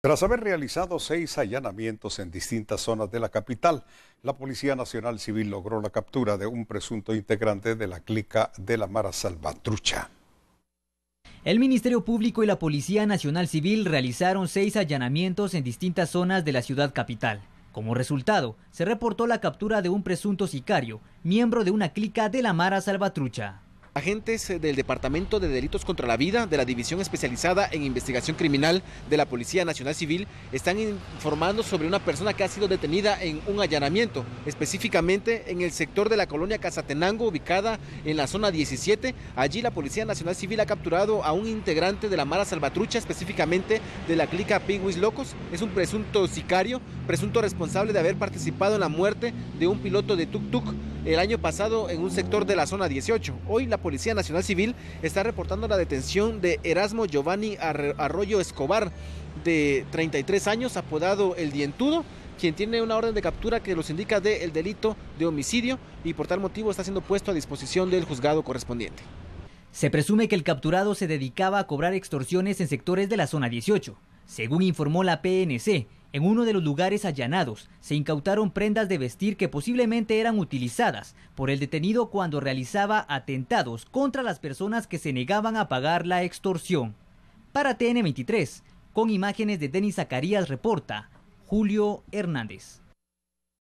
Tras haber realizado seis allanamientos en distintas zonas de la capital, la Policía Nacional Civil logró la captura de un presunto integrante de la clica de la Mara Salvatrucha. El Ministerio Público y la Policía Nacional Civil realizaron seis allanamientos en distintas zonas de la ciudad capital. Como resultado, se reportó la captura de un presunto sicario, miembro de una clica de la Mara Salvatrucha agentes eh, del Departamento de Delitos contra la Vida de la División Especializada en Investigación Criminal de la Policía Nacional Civil están informando sobre una persona que ha sido detenida en un allanamiento, específicamente en el sector de la colonia Casatenango, ubicada en la zona 17. Allí la Policía Nacional Civil ha capturado a un integrante de la Mara Salvatrucha, específicamente de la clica Piguis Locos. Es un presunto sicario, presunto responsable de haber participado en la muerte de un piloto de tuk-tuk el año pasado en un sector de la zona 18. Hoy la Policía Nacional Civil está reportando la detención de Erasmo Giovanni Arroyo Escobar, de 33 años, apodado El Dientudo, quien tiene una orden de captura que los indica de el delito de homicidio y por tal motivo está siendo puesto a disposición del juzgado correspondiente. Se presume que el capturado se dedicaba a cobrar extorsiones en sectores de la zona 18, según informó la PNC, en uno de los lugares allanados se incautaron prendas de vestir que posiblemente eran utilizadas por el detenido cuando realizaba atentados contra las personas que se negaban a pagar la extorsión. Para TN23, con imágenes de Denis Zacarías reporta Julio Hernández.